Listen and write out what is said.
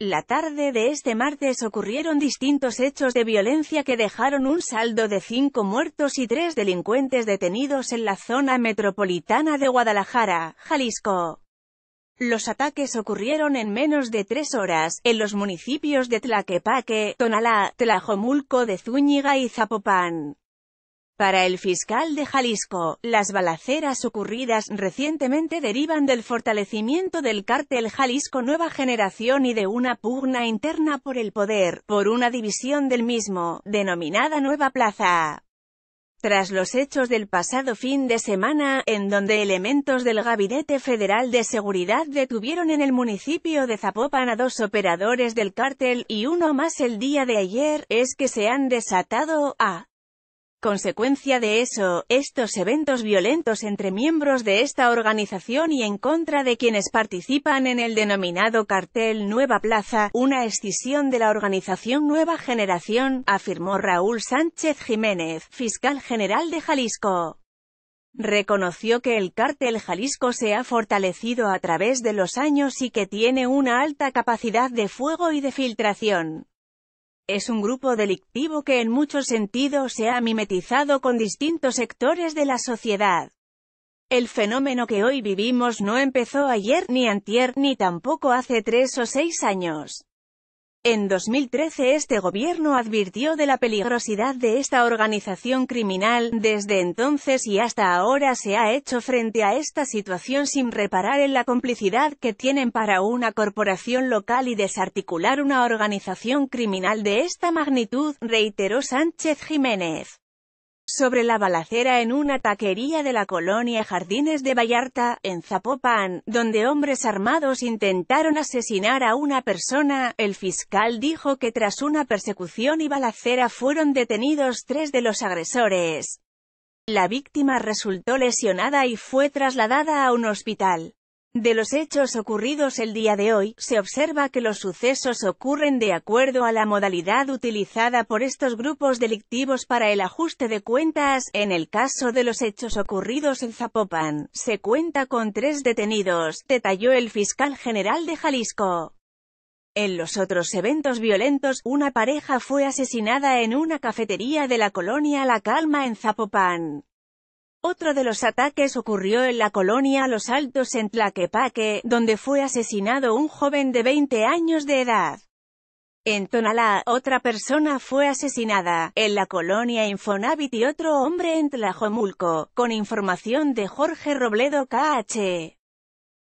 La tarde de este martes ocurrieron distintos hechos de violencia que dejaron un saldo de cinco muertos y tres delincuentes detenidos en la zona metropolitana de Guadalajara, Jalisco. Los ataques ocurrieron en menos de tres horas, en los municipios de Tlaquepaque, Tonalá, Tlajomulco de Zúñiga y Zapopan. Para el fiscal de Jalisco, las balaceras ocurridas recientemente derivan del fortalecimiento del cártel Jalisco Nueva Generación y de una pugna interna por el poder, por una división del mismo, denominada Nueva Plaza. Tras los hechos del pasado fin de semana, en donde elementos del Gabinete Federal de Seguridad detuvieron en el municipio de Zapopan a dos operadores del cártel, y uno más el día de ayer, es que se han desatado, a Consecuencia de eso, estos eventos violentos entre miembros de esta organización y en contra de quienes participan en el denominado cartel Nueva Plaza, una escisión de la organización Nueva Generación, afirmó Raúl Sánchez Jiménez, fiscal general de Jalisco. Reconoció que el cártel Jalisco se ha fortalecido a través de los años y que tiene una alta capacidad de fuego y de filtración. Es un grupo delictivo que en muchos sentidos se ha mimetizado con distintos sectores de la sociedad. El fenómeno que hoy vivimos no empezó ayer ni antier, ni tampoco hace tres o seis años. En 2013 este gobierno advirtió de la peligrosidad de esta organización criminal, desde entonces y hasta ahora se ha hecho frente a esta situación sin reparar en la complicidad que tienen para una corporación local y desarticular una organización criminal de esta magnitud, reiteró Sánchez Jiménez sobre la balacera en una taquería de la colonia Jardines de Vallarta, en Zapopan, donde hombres armados intentaron asesinar a una persona, el fiscal dijo que tras una persecución y balacera fueron detenidos tres de los agresores. La víctima resultó lesionada y fue trasladada a un hospital. De los hechos ocurridos el día de hoy, se observa que los sucesos ocurren de acuerdo a la modalidad utilizada por estos grupos delictivos para el ajuste de cuentas. En el caso de los hechos ocurridos en Zapopan, se cuenta con tres detenidos, detalló el fiscal general de Jalisco. En los otros eventos violentos, una pareja fue asesinada en una cafetería de la colonia La Calma en Zapopan. Otro de los ataques ocurrió en la colonia Los Altos en Tlaquepaque, donde fue asesinado un joven de 20 años de edad. En Tonalá, otra persona fue asesinada, en la colonia Infonavit y otro hombre en Tlajomulco, con información de Jorge Robledo KH.